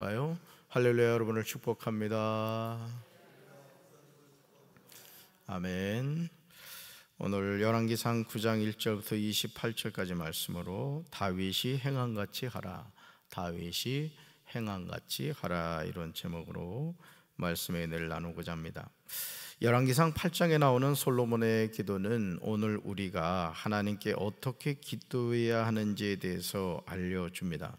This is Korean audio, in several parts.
가요. 할렐루야 여러분을 축복합니다. 아멘. 오늘 열왕기상 9장 1절부터 28절까지 말씀으로 다윗이 행한 같이 하라. 다윗이 행한 같이 하라 이런 제목으로 말씀의 은를 나누고자 합니다. 열왕기상 8장에 나오는 솔로몬의 기도는 오늘 우리가 하나님께 어떻게 기도해야 하는지에 대해서 알려 줍니다.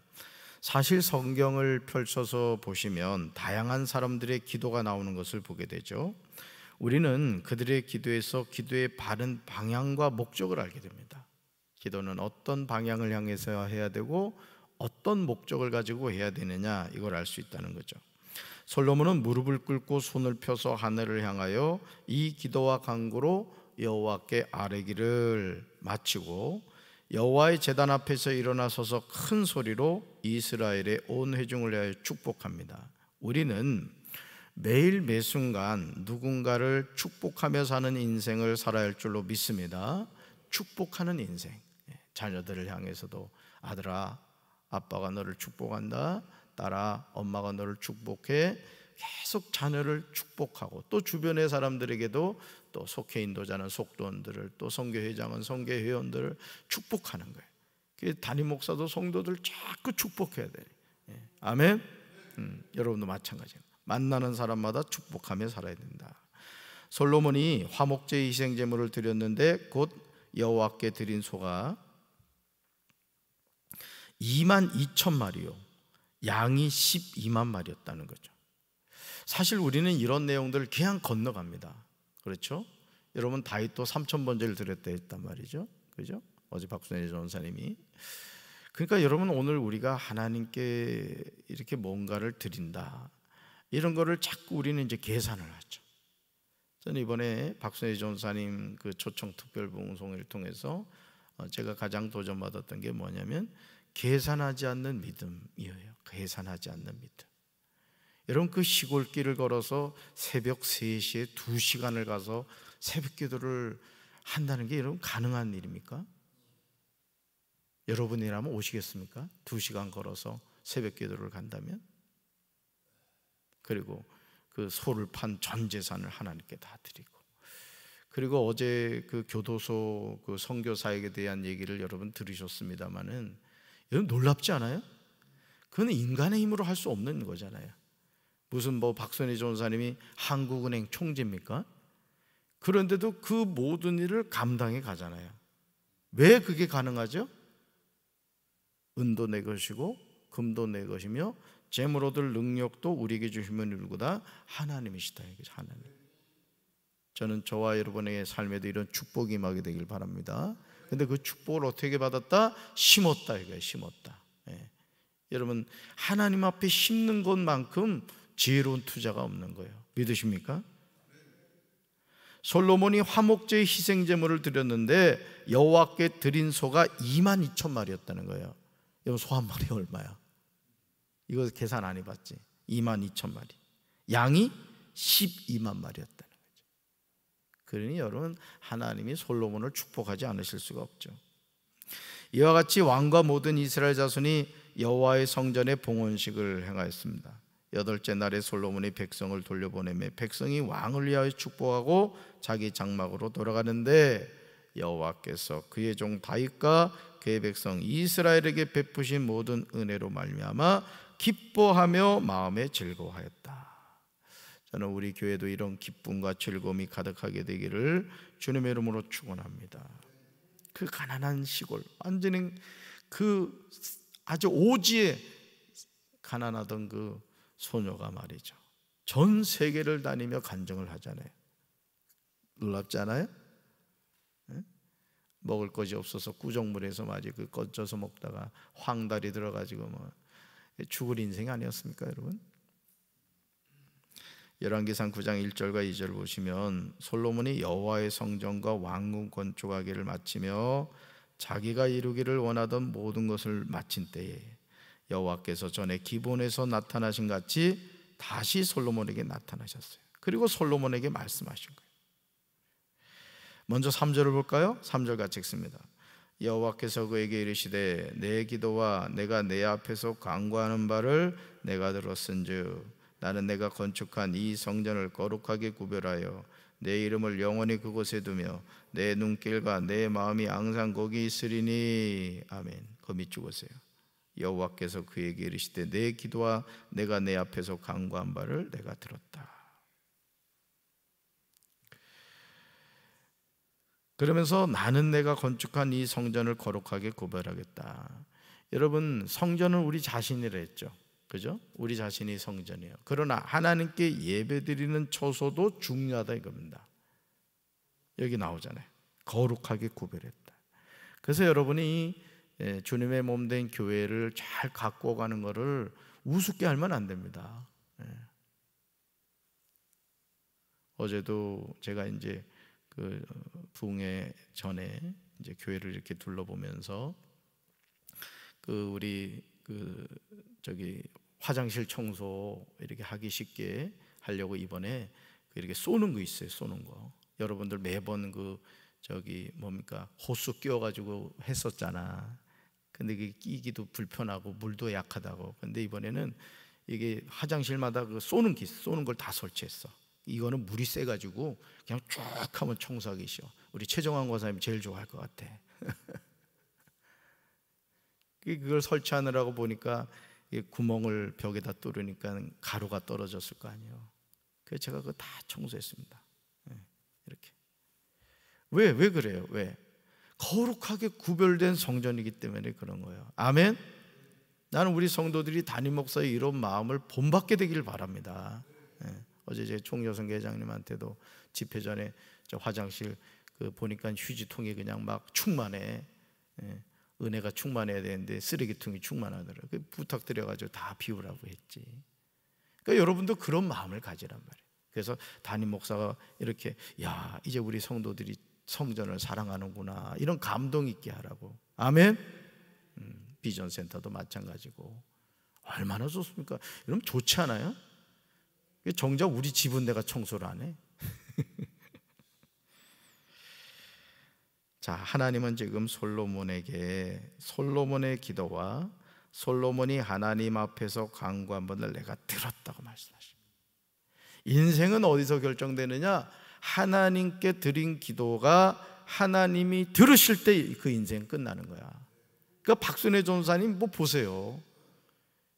사실 성경을 펼쳐서 보시면 다양한 사람들의 기도가 나오는 것을 보게 되죠. 우리는 그들의 기도에서 기도의 바른 방향과 목적을 알게 됩니다. 기도는 어떤 방향을 향해서 해야 되고 어떤 목적을 가지고 해야 되느냐 이걸 알 수 있다는 거죠. 솔로몬은 무릎을 꿇고 손을 펴서 하늘을 향하여 이 기도와 간구로 여호와께 아뢰기를 마치고 여호와의 제단 앞에서 일어나 서서 큰 소리로 이스라엘의 온 회중을 위하여 축복합니다. 우리는 매일 매순간 누군가를 축복하며 사는 인생을 살아야 할 줄로 믿습니다. 축복하는 인생. 예, 자녀들을 향해서도 아들아 아빠가 너를 축복한다. 딸아 엄마가 너를 축복해. 계속 자녀를 축복하고 또 주변의 사람들에게도 또속해 인도자는 속도원들을 또 성교회장은 성교회원들을 축복하는 거예요. 그임 목사도 성도들 자꾸 축복해야 돼. 예. 아멘. 음, 여러분도 마찬가지예요. 만나는 사람마다 축복하며 살아야 된다. 솔로몬이 화목제 희생 제물을 드렸는데 곧 여호와께 드린 소가 2만 2천 마리요. 양이 12만 마리였다는 거죠. 사실 우리는 이런 내용들을 그냥 건너갑니다. 그렇죠? 여러분 다윗도 3천 번제를 드렸다 했단 말이죠. 그죠? 어제 박순애 전사님이 그러니까 여러분 오늘 우리가 하나님께 이렇게 뭔가를 드린다 이런 거를 자꾸 우리는 이제 계산을 하죠. 저는 이번에 박순애 전사님 그 초청 특별 봉송을 통해서 어, 제가 가장 도전받았던 게 뭐냐면 계산하지 않는 믿음이에요. 계산하지 않는 믿음. 여러분 그 시골길을 걸어서 새벽 3시에 2시간을 가서 새벽 기도를 한다는 게 여러분 가능한 일입니까? 여러분이라면 오시겠습니까? 2시간 걸어서 새벽 기도를 간다면? 그리고 그 소를 판 전 재산을 하나님께 다 드리고 그리고 어제 그 교도소 그 선교사에게 대한 얘기를 여러분 들으셨습니다마는 여러분 놀랍지 않아요? 그건 인간의 힘으로 할 수 없는 거잖아요. 무슨 뭐 박선희 전사님이 한국은행 총재입니까? 그런데도 그 모든 일을 감당해 가잖아요. 왜 그게 가능하죠? 은도 내 것이고 금도 내 것이며 재물 얻을 능력도 우리에게 주시면 누구다 하나님이시다. 하나님. 저는 저와 여러분의 삶에도 이런 축복이 임하 되길 바랍니다. 근데 그 축복을 어떻게 받았다? 심었다 이거예요. 심었다. 예. 여러분 하나님 앞에 심는 것만큼 지혜로운 투자가 없는 거예요. 믿으십니까? 솔로몬이 화목제의 희생 제물을 드렸는데 여호와께 드린 소가 2만 2천 마리였다는 거예요. 여러분 소 한 마리 얼마야? 이거 계산 안 해봤지. 2만 2천 마리. 양이 12만 마리였다는 거죠. 그러니 여러분 하나님이 솔로몬을 축복하지 않으실 수가 없죠. 이와 같이 왕과 모든 이스라엘 자손이 여호와의 성전에 봉헌식을 행하였습니다. 여덟째 날에 솔로몬이 백성을 돌려보내매 백성이 왕을 위하여 축복하고 자기 장막으로 돌아가는데 여호와께서 그의 종 다윗과 그의 백성 이스라엘에게 베푸신 모든 은혜로 말미암아 기뻐하며 마음에 즐거워하였다. 저는 우리 교회도 이런 기쁨과 즐거움이 가득하게 되기를 주님의 이름으로 축원합니다. 그 가난한 시골 완전히 그 아주 오지에 가난하던 그 소녀가 말이죠. 전 세계를 다니며 간증을 하잖아요. 놀랍지 않아요? 예? 먹을 것이 없어서 구정물에서 마치 그 꺼져서 먹다가 황달이 들어가지고 뭐 죽을 인생 아니었습니까, 여러분? 열왕기상 9장 1절과 2절 보시면 솔로몬이 여호와의 성전과 왕궁 건축하기를 마치며 자기가 이루기를 원하던 모든 것을 마친 때에 여호와께서 전에 기본에서 나타나신 같이 다시 솔로몬에게 나타나셨어요. 그리고 솔로몬에게 말씀하신 거예요. 먼저 3절을 볼까요? 3절 같이 읽습니다. 여호와께서 그에게 이르시되 내 기도와 내가 내 앞에서 간구하는 바를 내가 들었은즉 나는 내가 건축한 이 성전을 거룩하게 구별하여 내 이름을 영원히 그곳에 두며 내 눈길과 내 마음이 항상 거기 있으리니 아멘. 거기 주고세요. 여호와께서 그에게 이르시되 내 기도와 내가 내 앞에서 간구한 바를 내가 들었다. 그러면서 나는 내가 건축한 이 성전을 거룩하게 구별하겠다. 여러분 성전은 우리 자신이라 했죠. 그죠? 우리 자신이 성전이에요. 그러나 하나님께 예배드리는 초소도 중요하다 이겁니다. 여기 나오잖아요. 거룩하게 구별했다. 그래서 여러분이 예, 주님의 몸 된 교회를 잘 갖고 가는 것을 우습게 알면 안 됩니다. 예. 어제도 제가 이제 그 부흥회 전에 이제 교회를 이렇게 둘러보면서 그 우리 그 저기 화장실 청소 이렇게 하기 쉽게 하려고 이번에 그 이렇게 쏘는 거 있어요. 쏘는 거. 여러분들 매번 그 저기 뭡니까 호수 끼워가지고 했었잖아. 근데 그게 끼기도 불편하고 물도 약하다고. 근데 이번에는 이게 화장실마다 그 쏘는 기 쏘는 걸 다 설치했어. 이거는 물이 세 가지고 그냥 쭉 하면 청소하기 쉬워. 우리 최정환 과사님 제일 좋아할 것 같아. 그, 그걸 설치하느라고 보니까 구멍을 벽에다 뚫으니까 가루가 떨어졌을 거 아니에요. 그래서 제가 그거 다 청소했습니다. 예, 이렇게. 왜, 왜 그래요? 왜? 거룩하게 구별된 성전이기 때문에 그런 거예요. 아멘. 나는 우리 성도들이 담임 목사의 이런 마음을 본받게 되기를 바랍니다. 예. 어제 제 총여성계장님한테도 집회 전에 저 화장실 그 보니까 휴지통이 그냥 막 충만해. 예. 은혜가 충만해야 되는데 쓰레기통이 충만하더라. 그 부탁드려가지고 다 비우라고 했지. 그러니까 여러분도 그런 마음을 가지란 말이에요. 그래서 담임 목사가 이렇게 야 이제 우리 성도들이 성전을 사랑하는구나. 이런 감동 있게 하라고. 아멘. 음, 비전 센터도 마찬가지고. 얼마나 좋습니까? 이러면 좋지 않아요? 정작 우리 집은 내가 청소를 안 해. 자, 하나님은 지금 솔로몬에게 솔로몬의 기도와 솔로몬이 하나님 앞에서 강구한 번을 내가 들었다고 말씀하십니다. 인생은 어디서 결정되느냐? 하나님께 드린 기도가 하나님이 들으실 때 그 인생 끝나는 거야. 그러니까 박순애 전사님 뭐 보세요.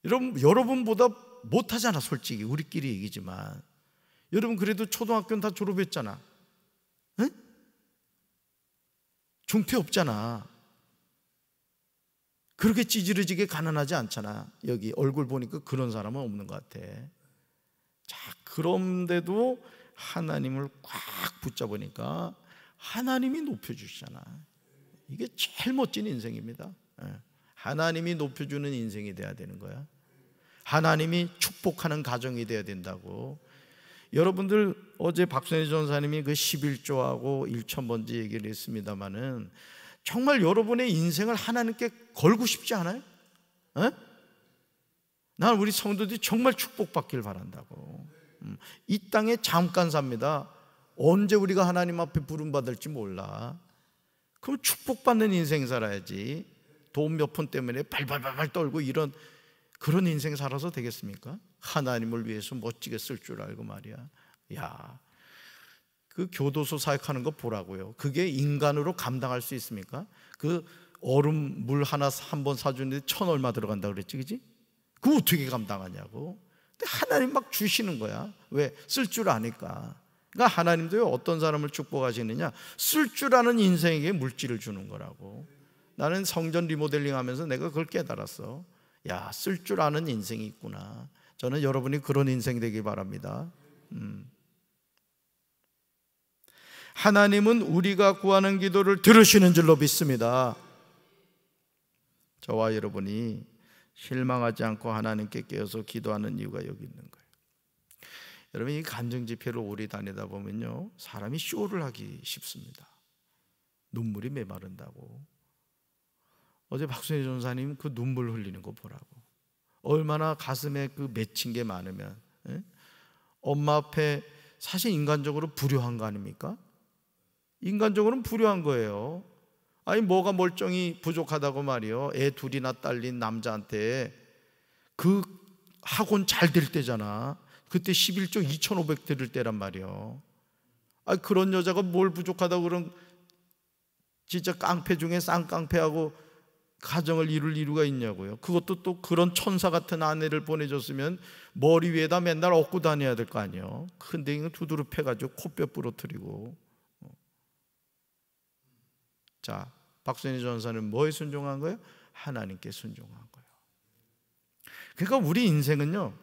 여러분 여러분보다 못하잖아 솔직히 우리끼리 얘기지만 여러분 그래도 초등학교는 다 졸업했잖아. 응? 중퇴 없잖아. 그렇게 찌질해지게 가난하지 않잖아. 여기 얼굴 보니까 그런 사람은 없는 것 같아. 자, 그런데도 하나님을 꽉 붙잡으니까 하나님이 높여주시잖아. 이게 제일 멋진 인생입니다. 예. 하나님이 높여주는 인생이 돼야 되는 거야. 하나님이 축복하는 가정이 돼야 된다고. 여러분들 어제 박선희 전사님이 그 11조하고 1천번지 얘기를 했습니다마는 정말 여러분의 인생을 하나님께 걸고 싶지 않아요? 난 예? 우리 성도들이 정말 축복받길 바란다고. 음, 이 땅에 잠깐 삽니다. 언제 우리가 하나님 앞에 부름받을지 몰라. 그럼 축복받는 인생 살아야지. 돈 몇 푼 때문에 발발발발 떨고 이런 그런 인생 살아서 되겠습니까? 하나님을 위해서 멋지게 쓸 줄 알고 말이야. 야. 그 교도소 사역하는 거 보라고요. 그게 인간으로 감당할 수 있습니까? 그 얼음 물 하나 한 번 사주는데 천 얼마 들어간다 그랬지, 그지? 그 어떻게 감당하냐고. 하나님 막 주시는 거야. 왜? 쓸 줄 아니까. 그러니까 하나님도 어떤 사람을 축복하시느냐? 쓸 줄 아는 인생에게 물질을 주는 거라고. 나는 성전 리모델링 하면서 내가 그걸 깨달았어. 야, 쓸 줄 아는 인생이 있구나. 저는 여러분이 그런 인생 되길 바랍니다. 음. 하나님은 우리가 구하는 기도를 들으시는 줄로 믿습니다. 저와 여러분이 실망하지 않고 하나님께 깨어서 기도하는 이유가 여기 있는 거예요. 여러분 이 간증 집회를 오래 다니다 보면요 사람이 쇼를 하기 쉽습니다. 눈물이 메마른다고. 어제 박순희 전사님 그 눈물 흘리는 거 보라고. 얼마나 가슴에 그 맺힌 게 많으면 에? 예? 엄마 앞에 사실 인간적으로 불효한 거 아닙니까? 인간적으로는 불효한 거예요. 아니 뭐가 멀쩡히 부족하다고 말이요. 애 둘이나 딸린 남자한테 그 학원 잘 될 때잖아. 그때 11조 2,500 들을 때란 말이요. 아 그런 여자가 뭘 부족하다고 그런 진짜 깡패 중에 쌍깡패하고 가정을 이룰 이유가 있냐고요. 그것도 또 그런 천사 같은 아내를 보내줬으면 머리 위에다 맨날 업고 다녀야 될 거 아니에요. 큰데 이거 두드러 패가지고 코뼈 부러뜨리고. 자, 박순희 전사는 뭐에 순종한 거예요? 하나님께 순종한 거예요. 그러니까 우리 인생은요.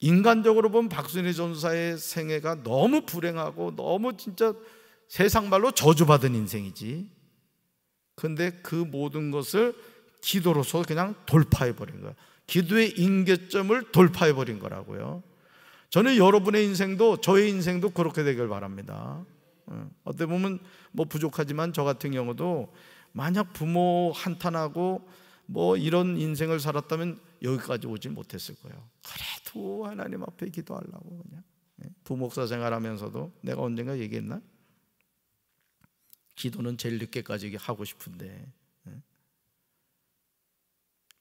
인간적으로 본 박순희 전사의 생애가 너무 불행하고 너무 진짜 세상 말로 저주받은 인생이지. 근데 그 모든 것을 기도로서 그냥 돌파해 버린 거야. 기도의 인계점을 돌파해 버린 거라고요. 저는 여러분의 인생도 저의 인생도 그렇게 되길 바랍니다. 어, 어떻게 보면 뭐 부족하지만 저 같은 경우도 만약 부모 한탄하고 뭐 이런 인생을 살았다면 여기까지 오지 못했을 거예요. 그래도 하나님 앞에 기도하려고 그냥 예? 부목사 생활하면서도 내가 언젠가 얘기했나? 기도는 제일 늦게까지 하고 싶은데 예?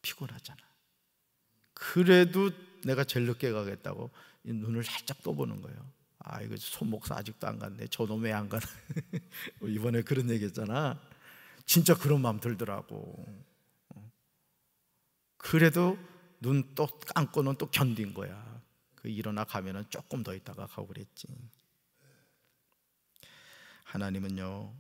피곤하잖아. 그래도 내가 제일 늦게 가겠다고 눈을 살짝 떠보는 거예요. 아 이거 손 목사 아직도 안 갔네 저놈의 안 갔네 뭐 이번에 그런 얘기했잖아 진짜 그런 마음 들더라고 어. 그래도 눈또 감고는 또 견딘 거야 그 일어나 가면은 조금 더 있다가 가고 그랬지 하나님은요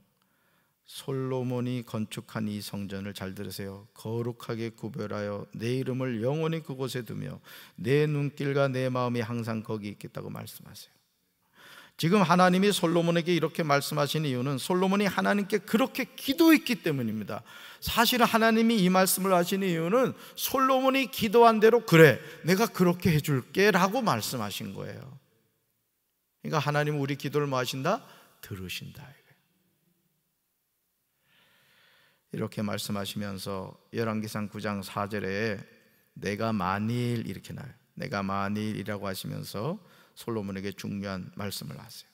솔로몬이 건축한 이 성전을 잘 들으세요. 거룩하게 구별하여 내 이름을 영원히 그곳에 두며 내 눈길과 내 마음이 항상 거기 있겠다고 말씀하세요. 지금 하나님이 솔로몬에게 이렇게 말씀하신 이유는 솔로몬이 하나님께 그렇게 기도했기 때문입니다. 사실 하나님이 이 말씀을 하신 이유는 솔로몬이 기도한 대로 그래, 내가 그렇게 해줄게 라고 말씀하신 거예요. 그러니까 하나님 우리 기도를 뭐 하신다? 들으신다. 이렇게 말씀하시면서 열왕기상 9장 4절에 내가 만일 이렇게 나요. 내가 만일이라고 하시면서 솔로몬에게 중요한 말씀을 하세요.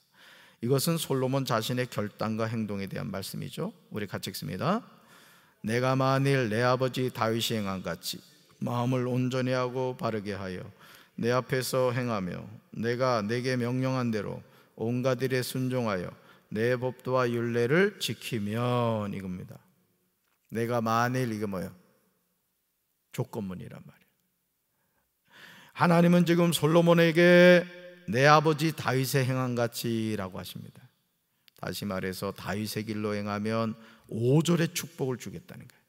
이것은 솔로몬 자신의 결단과 행동에 대한 말씀이죠. 우리 같이 읽습니다. 내가 만일 내 아버지 다윗이 행한 같이 마음을 온전히 하고 바르게 하여 내 앞에서 행하며 내가 내게 명령한 대로 온갖 일에 순종하여 내 법도와 율례를 지키면 이겁니다. 내가 만일 이게 뭐예요? 조건문이란 말이에요. 하나님은 지금 솔로몬에게 내 아버지 다윗의 행한 같이라고 하십니다. 다시 말해서 다윗의 길로 행하면 오절의 축복을 주겠다는 거예요.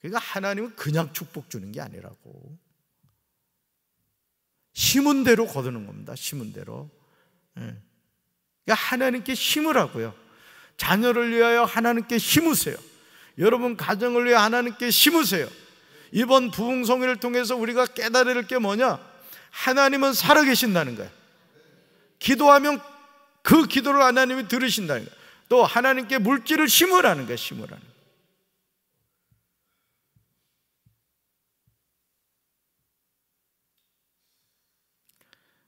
그러니까 하나님은 그냥 축복 주는 게 아니라고. 심은 대로 거두는 겁니다. 심은 대로. 예. 그러니까 하나님께 심으라고요. 자녀를 위하여 하나님께 심으세요. 여러분 가정을 위해 하나님께 심으세요. 이번 부흥성회를 통해서 우리가 깨달을 게 뭐냐? 하나님은 살아계신다는 거예요. 기도하면 그 기도를 하나님이 들으신다는 거예요. 또 하나님께 물질을 심으라는 거예요. 심으라는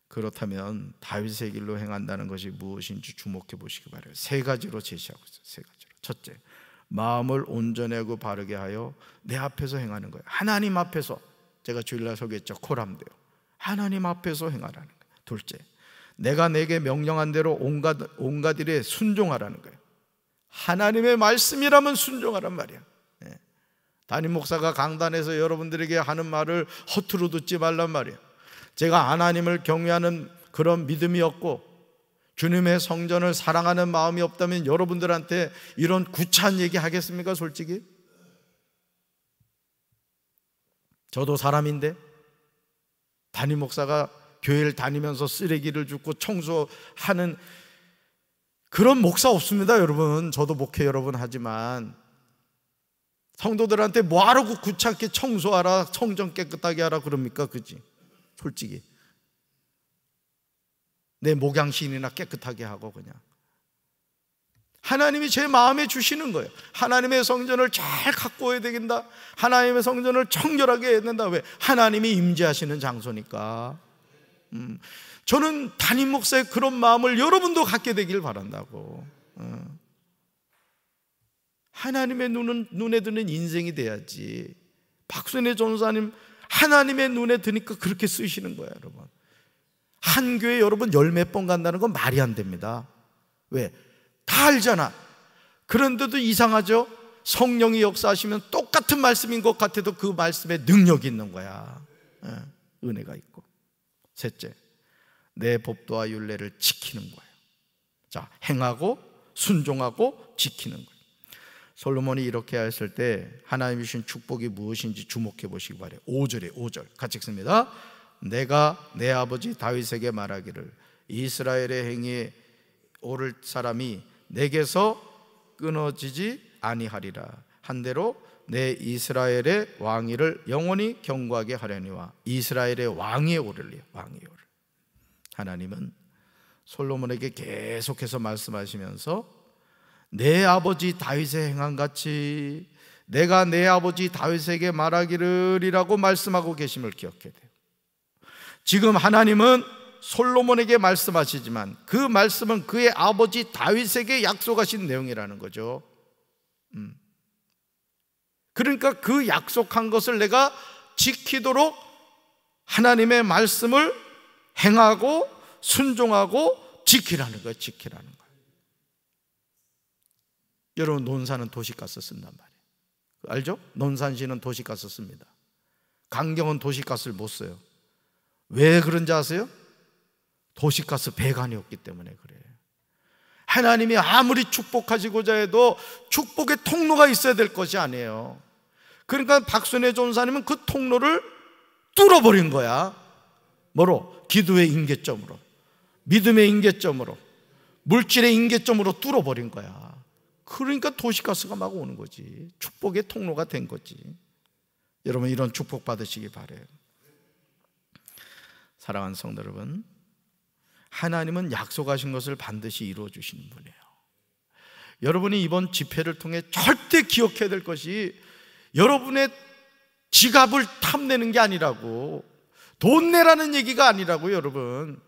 그렇다면 다윗의 길로 행한다는 것이 무엇인지 주목해 보시기 바래요. 세 가지로 제시하고 있어요. 세 가지로. 첫째, 마음을 온전하고 바르게 하여 내 앞에서 행하는 거예요. 하나님 앞에서 제가 주일날 소개했죠. 코람데요. 하나님 앞에서 행하라는 거예요. 둘째, 내가 내게 명령한 대로 온갖, 온갖 일에 순종하라는 거예요. 하나님의 말씀이라면 순종하란 말이야. 네. 담임 목사가 강단에서 여러분들에게 하는 말을 허투루 듣지 말란 말이야. 제가 하나님을 경외하는 그런 믿음이 없고 주님의 성전을 사랑하는 마음이 없다면 여러분들한테 이런 구차한 얘기 하겠습니까, 솔직히? 저도 사람인데 담임 목사가 교회를 다니면서 쓰레기를 줍고 청소하는 그런 목사 없습니다, 여러분. 저도 목회 여러분 하지만 성도들한테 뭐하러 구차게 청소하라, 성전 깨끗하게 하라 그럽니까? 그지? 솔직히. 내 목양신이나 깨끗하게 하고 그냥. 하나님이 제 마음에 주시는 거예요. 하나님의 성전을 잘 갖고 해야 되긴다. 하나님의 성전을 청결하게 해야 된다. 왜? 하나님이 임재하시는 장소니까. 음, 저는 담임 목사의 그런 마음을 여러분도 갖게 되길 바란다고. 어. 하나님의 눈은 눈에 드는 인생이 돼야지. 박순애 전사님 하나님의 눈에 드니까 그렇게 쓰시는 거예요, 여러분. 한 교회 여러분 열 몇 번 간다는 건 말이 안 됩니다. 왜? 다 알잖아. 그런데도 이상하죠? 성령이 역사하시면 똑같은 말씀인 것 같아도 그 말씀에 능력이 있는 거야. 예, 은혜가 있고. 셋째, 내 법도와 윤례를 지키는 거예요. 자, 행하고 순종하고 지키는 거예요. 솔로몬이 이렇게 했을 때 하나님이 주신 축복이 무엇인지 주목해 보시기 바래요. 5절에 5절. 같이 읽습니다. 내가 내 아버지 다윗에게 말하기를 이스라엘의 행위에 오를 사람이 내게서 끊어지지 아니하리라. 한대로 내 이스라엘의 왕위를 영원히 경고하게 하려니와 이스라엘의 왕위에 오를리요 왕위에 오를 하나님은 솔로몬에게 계속해서 말씀하시면서 내 아버지 다윗의 행함 같이 내가 내 아버지 다윗에게 말하기를이라고 말씀하고 계심을 기억해야 돼요. 지금 하나님은 솔로몬에게 말씀하시지만 그 말씀은 그의 아버지 다윗에게 약속하신 내용이라는 거죠. 음. 그러니까 그 약속한 것을 내가 지키도록 하나님의 말씀을 행하고 순종하고 지키라는 거예요. 지키라는 거예요. 여러분 논산은 도시가스 쓴단 말이에요. 그 알죠? 논산시는 도시가스 씁니다. 강경은 도시가스를 못 써요. 왜 그런지 아세요? 도시가스 배관이 없기 때문에 그래요. 하나님이 아무리 축복하시고자 해도 축복의 통로가 있어야 될 것이 아니에요. 그러니까 박순애 전사님은 그 통로를 뚫어버린 거야. 뭐로? 기도의 인계점으로. 믿음의 인계점으로. 물질의 인계점으로 뚫어버린 거야. 그러니까 도시가스가 막 오는 거지. 축복의 통로가 된 거지. 여러분 이런 축복 받으시기 바래요. 사랑하는 성도 여러분. 하나님은 약속하신 것을 반드시 이루어 주시는 분이에요. 여러분이 이번 집회를 통해 절대 기억해야 될 것이 여러분의 지갑을 탐내는 게 아니라고 돈 내라는 얘기가 아니라고 여러분.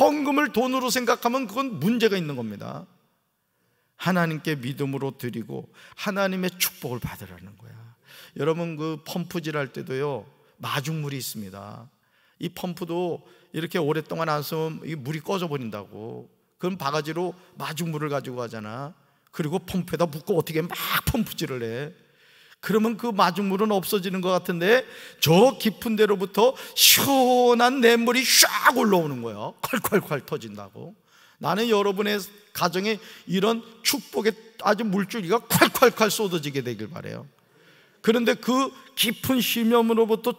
헌금을 돈으로 생각하면 그건 문제가 있는 겁니다. 하나님께 믿음으로 드리고 하나님의 축복을 받으라는 거야. 여러분 그 펌프질 할 때도요. 마중물이 있습니다. 이 펌프도 이렇게 오랫동안 안 쓰면 물이 꺼져 버린다고. 그럼 바가지로 마중물을 가지고 가잖아. 그리고 펌프에다 묶고 어떻게 막 펌프질을 해. 그러면 그 마중물은 없어지는 것 같은데 저 깊은 데로부터 시원한 냇물이 쫙 올라오는 거예요. 콸콸콸 터진다고. 나는 여러분의 가정에 이런 축복의 아주 물줄기가 콸콸콸 쏟아지게 되길 바래요. 그런데 그 깊은 심염으로부터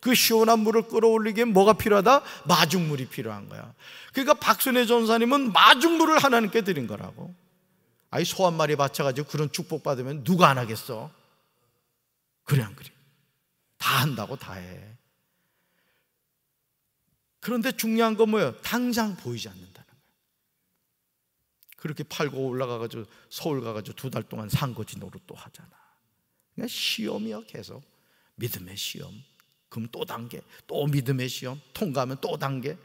그 시원한 물을 끌어올리기에 뭐가 필요하다? 마중물이 필요한 거야. 그러니까 박순애 전사님은 마중물을 하나님께 드린 거라고. 아이 소한 마리 바쳐가지고 그런 축복 받으면 누가 안 하겠어? 그래 안 그래? 다 한다고 다 해. 그런데 중요한 건 뭐예요? 당장 보이지 않는다는 거예 그렇게 팔고 올라가가지고 서울 가가지고 두 달 동안 산거지 노릇 또 하잖아. 그냥 그러니까 시험이야 계속 믿음의 시험. 그럼 또 단계, 또 믿음의 시험, 통과하면 또 단계.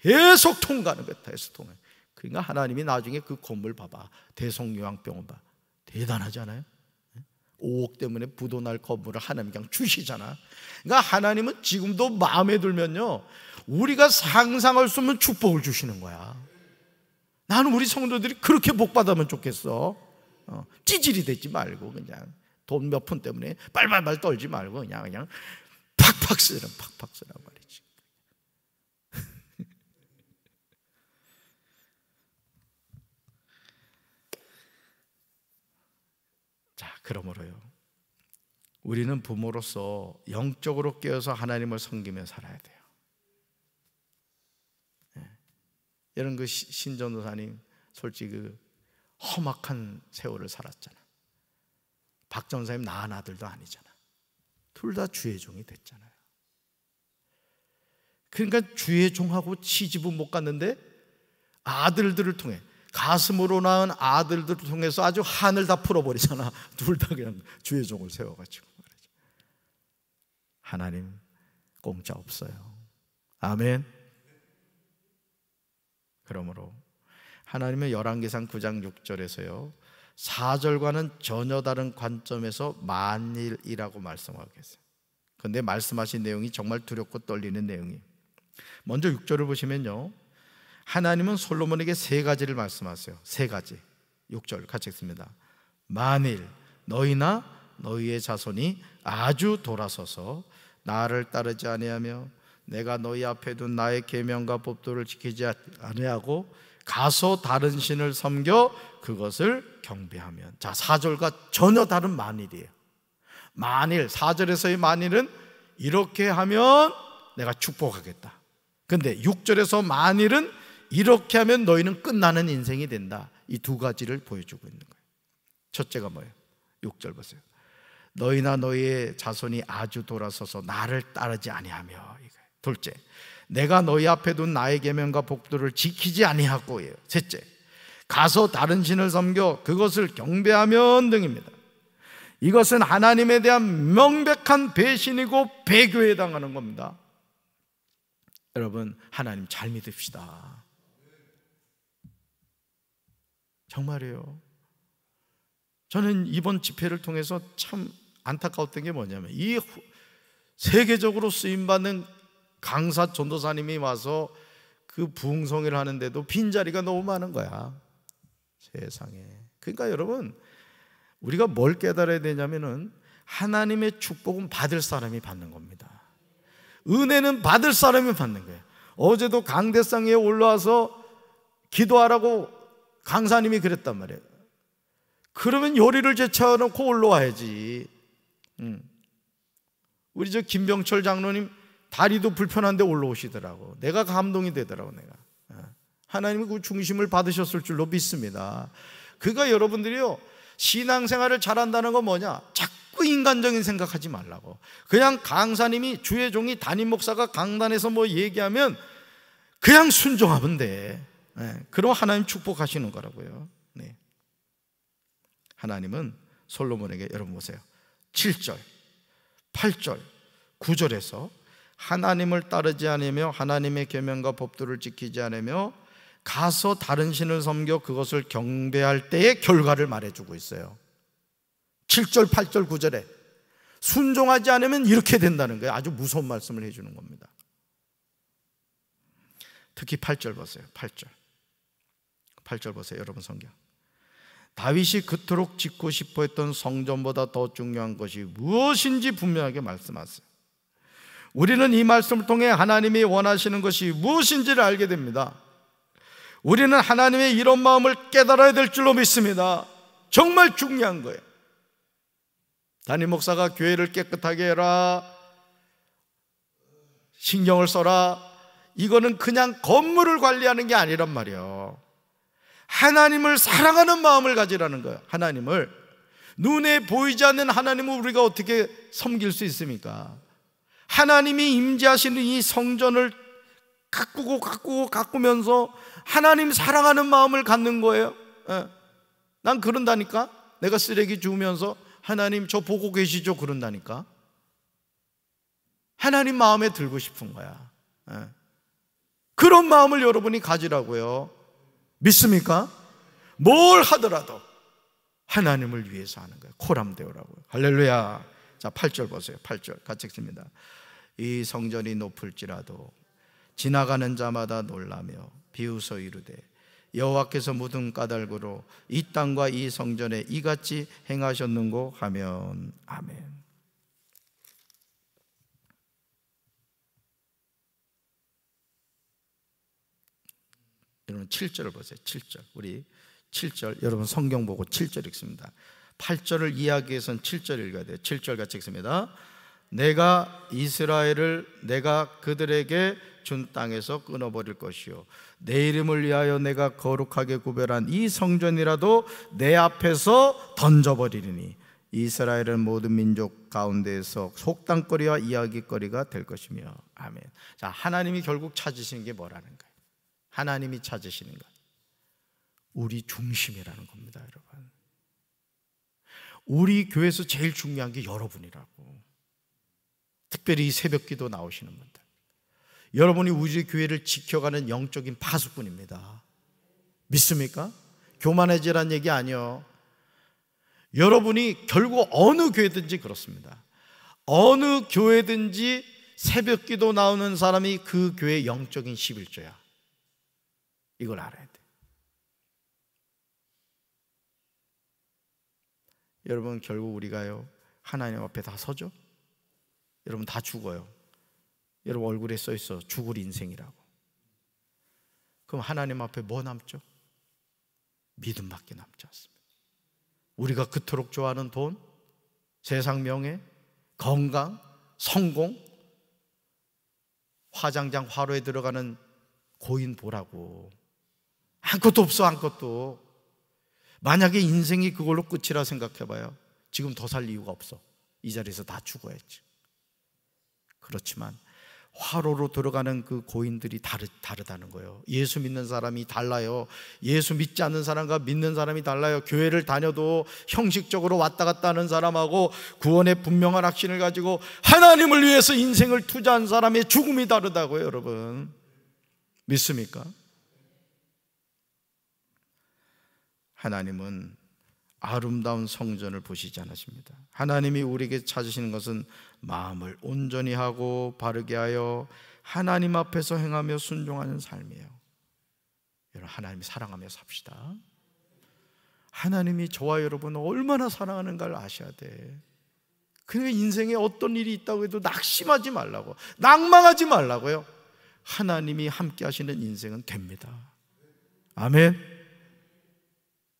계속 통과하는 거야, 다시 통해. 그러니까 하나님이 나중에 그 건물 봐봐. 대성요양병원 봐. 대단하잖아요. 5억 예? 때문에 부도날 건물을 하나님 그냥 주시잖아. 그러니까 하나님은 지금도 마음에 들면요. 우리가 상상할 수 없는 축복을 주시는 거야. 나는 우리 성도들이 그렇게 복받으면 좋겠어. 어, 찌질이 되지 말고 그냥 돈 몇 푼 때문에 빨빨빨 떨지 말고 그냥 그냥 팍팍 쓰는 팍팍 쓰란 말이지. 자, 그러므로요. 우리는 부모로서 영적으로 깨어서 하나님을 섬기며 살아야 돼요. 예. 여러그 신전도사님 솔직히 그 험악한 세월을 살았잖아. 박 전사님 낳은 아들도 아니잖아. 둘 다 주의 종이 됐잖아 그러니까 주의 종하고 치집은못 갔는데 아들들을 통해 가슴으로 낳은 아들들을 통해서 아주 한을 다 풀어버리잖아. 둘 다 그냥 주의 종을 세워가지고. 하나님 공짜 없어요. 아멘. 그러므로 하나님의 열왕기상 9장 6절에서요. 4절과는 전혀 다른 관점에서 만일이라고 말씀하고 계세요. 근데 말씀하신 내용이 정말 두렵고 떨리는 내용이에요. 먼저 6절을 보시면요. 하나님은 솔로몬에게 세 가지를 말씀하세요. 세 가지. 6절 같이 읽습니다. 만일 너희나 너희의 자손이 아주 돌아서서 나를 따르지 아니하며 내가 너희 앞에 둔 나의 계명과 법도를 지키지 아니하고 가서 다른 신을 섬겨 그것을 경배하면 자 4절과 전혀 다른 만일이에요 만일 4절에서의 만일은 이렇게 하면 내가 축복하겠다 근데 6절에서 만일은 이렇게 하면 너희는 끝나는 인생이 된다. 이 두 가지를 보여주고 있는 거예요. 첫째가 뭐예요? 6절 보세요. 너희나 너희의 자손이 아주 돌아서서 나를 따르지 아니하며 둘째, 내가 너희 앞에 둔 나의 계명과 복도를 지키지 아니하고예요. 셋째, 가서 다른 신을 섬겨 그것을 경배하면 등입니다. 이것은 하나님에 대한 명백한 배신이고 배교에 해당하는 겁니다. 여러분 하나님 잘 믿읍시다. 정말이에요. 저는 이번 집회를 통해서 참 안타까웠던 게 뭐냐면 이 세계적으로 쓰임 받는 강사 전도사님이 와서 그 부흥성회를 하는데도 빈자리가 너무 많은 거야. 세상에. 그러니까 여러분 우리가 뭘 깨달아야 되냐면은 하나님의 축복은 받을 사람이 받는 겁니다. 은혜는 받을 사람이 받는 거예요. 어제도 강대상에 올라와서 기도하라고 강사님이 그랬단 말이에요. 그러면 요리를 제쳐놓고 올라와야지. 음. 우리 저 김병철 장로님 다리도 불편한데 올라오시더라고. 내가 감동이 되더라고 내가. 어. 하나님이 그 중심을 받으셨을 줄로 믿습니다. 그가 여러분들이요 신앙생활을 잘한다는 건 뭐냐? 자 그 인간적인 생각하지 말라고. 그냥 강사님이 주의 종이 담임 목사가 강단에서 뭐 얘기하면 그냥 순종하면 돼. 네. 그럼 하나님 축복하시는 거라고요. 네. 하나님은 솔로몬에게 여러분 보세요. 7절, 8절, 9절에서 하나님을 따르지 않으며 하나님의 계명과 법도를 지키지 않으며 가서 다른 신을 섬겨 그것을 경배할 때의 결과를 말해주고 있어요. 7절, 8절, 9절에 순종하지 않으면 이렇게 된다는 거예요. 아주 무서운 말씀을 해주는 겁니다. 특히 8절 보세요. 8절. 8절 보세요. 여러분 성경. 다윗이 그토록 짓고 싶어 했던 성전보다 더 중요한 것이 무엇인지 분명하게 말씀하세요. 우리는 이 말씀을 통해 하나님이 원하시는 것이 무엇인지를 알게 됩니다. 우리는 하나님의 이런 마음을 깨달아야 될 줄로 믿습니다. 정말 중요한 거예요. 담임 목사가 교회를 깨끗하게 해라. 신경을 써라. 이거는 그냥 건물을 관리하는 게 아니란 말이에요. 하나님을 사랑하는 마음을 가지라는 거예요. 하나님을. 눈에 보이지 않는 하나님을 우리가 어떻게 섬길 수 있습니까? 하나님이 임재하시는 이 성전을 가꾸고 가꾸고 가꾸면서 하나님 사랑하는 마음을 갖는 거예요. 예. 난 그런다니까? 내가 쓰레기 주우면서 하나님 저 보고 계시죠? 그런다니까. 하나님 마음에 들고 싶은 거야. 예. 그런 마음을 여러분이 가지라고요. 믿습니까? 뭘 하더라도 하나님을 위해서 하는 거예요. 코람 되오라고요. 할렐루야. 자, 8절 보세요. 8절. 같이 읽습니다. 이 성전이 높을지라도 지나가는 자마다 놀라며 비웃어 이르되 여호와께서 모든 까닭으로 이 땅과 이 성전에 이같이 행하셨는고 하면 아멘. 여러분 7절을 보세요. 7절. 우리 7절 여러분 성경 보고 7절 읽습니다. 8절을 이해기해선 7절 읽어야 돼요. 7절 같이 읽습니다. 내가 이스라엘을 내가 그들에게 준 땅에서 끊어버릴 것이요 내 이름을 위하여 내가 거룩하게 구별한 이 성전이라도 내 앞에서 던져버리리니 이스라엘은 모든 민족 가운데에서 속당거리와 이야기거리가 될 것이며 아멘. 자, 하나님이 결국 찾으시는 게 뭐라는 거예요? 하나님이 찾으시는 것. 우리 중심이라는 겁니다, 여러분. 우리 교회에서 제일 중요한 게 여러분이라고. 특별히 새벽 기도 나오시는 분. 여러분이 우주의 교회를 지켜가는 영적인 파수꾼입니다. 믿습니까? 교만해지란 얘기 아니요. 여러분이 결국 어느 교회든지 그렇습니다. 어느 교회든지 새벽 기도 나오는 사람이 그교회 영적인 11조야. 이걸 알아야 돼. 여러분, 결국 우리가요, 하나님 앞에 다 서죠? 여러분, 다 죽어요. 여러분 얼굴에 써 있어 죽을 인생이라고. 그럼 하나님 앞에 뭐 남죠? 믿음밖에 남지 않습니다. 우리가 그토록 좋아하는 돈, 세상 명예, 건강, 성공, 화장장 화로에 들어가는 고인 보라고. 아무것도 없어, 아무것도. 만약에 인생이 그걸로 끝이라 생각해봐요. 지금 더 살 이유가 없어. 이 자리에서 다 죽어야지. 그렇지만 화로로 들어가는 그 고인들이 다르, 다르다는 거예요. 예수 믿는 사람이 달라요. 예수 믿지 않는 사람과 믿는 사람이 달라요. 교회를 다녀도 형식적으로 왔다 갔다 하는 사람하고 구원의 분명한 확신을 가지고 하나님을 위해서 인생을 투자한 사람의 죽음이 다르다고요, 여러분. 믿습니까? 하나님은 아름다운 성전을 보시지 않으십니다. 하나님이 우리에게 찾으시는 것은 마음을 온전히 하고 바르게 하여 하나님 앞에서 행하며 순종하는 삶이에요. 여러분, 하나님이 사랑하며 삽시다. 하나님이 저와 여러분 얼마나 사랑하는가를 아셔야 돼. 그러니까 인생에 어떤 일이 있다고 해도 낙심하지 말라고, 낭망하지 말라고요. 하나님이 함께 하시는 인생은 됩니다. 아멘.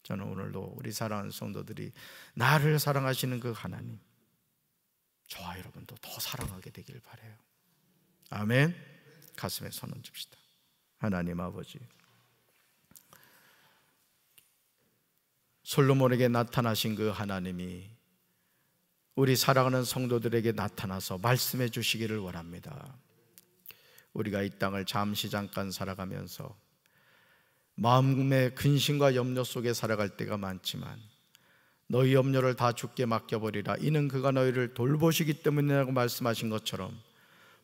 저는 오늘도 우리 사랑하는 성도들이 나를 사랑하시는 그 하나님 저와 여러분도 더 사랑하게 되길 바래요. 아멘. 가슴에 손을집시다 하나님 아버지. 솔로몬에게 나타나신 그 하나님이 우리 사랑하는 성도들에게 나타나서 말씀해 주시기를 원합니다. 우리가 이 땅을 잠시 잠깐 살아가면서 마음의 근심과 염려 속에 살아갈 때가 많지만 너희 염려를 다 죽게 맡겨버리라 이는 그가 너희를 돌보시기 때문이라고 말씀하신 것처럼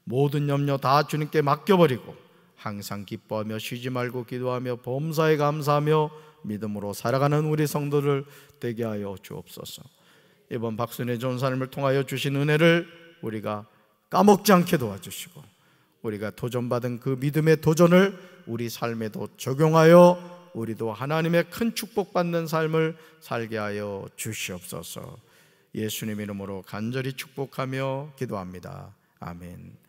모든 염려 다 주님께 맡겨버리고 항상 기뻐하며 쉬지 말고 기도하며 범사에 감사하며 믿음으로 살아가는 우리 성도를 되게 하여 주옵소서 이번 박순혜 전사님을 통하여 주신 은혜를 우리가 까먹지 않게 도와주시고 우리가 도전받은 그 믿음의 도전을 우리 삶에도 적용하여 우리도 하나님의 큰 축복받는 삶을 살게 하여 주시옵소서. 예수님 이름으로 간절히 축복하며 기도합니다. 아멘.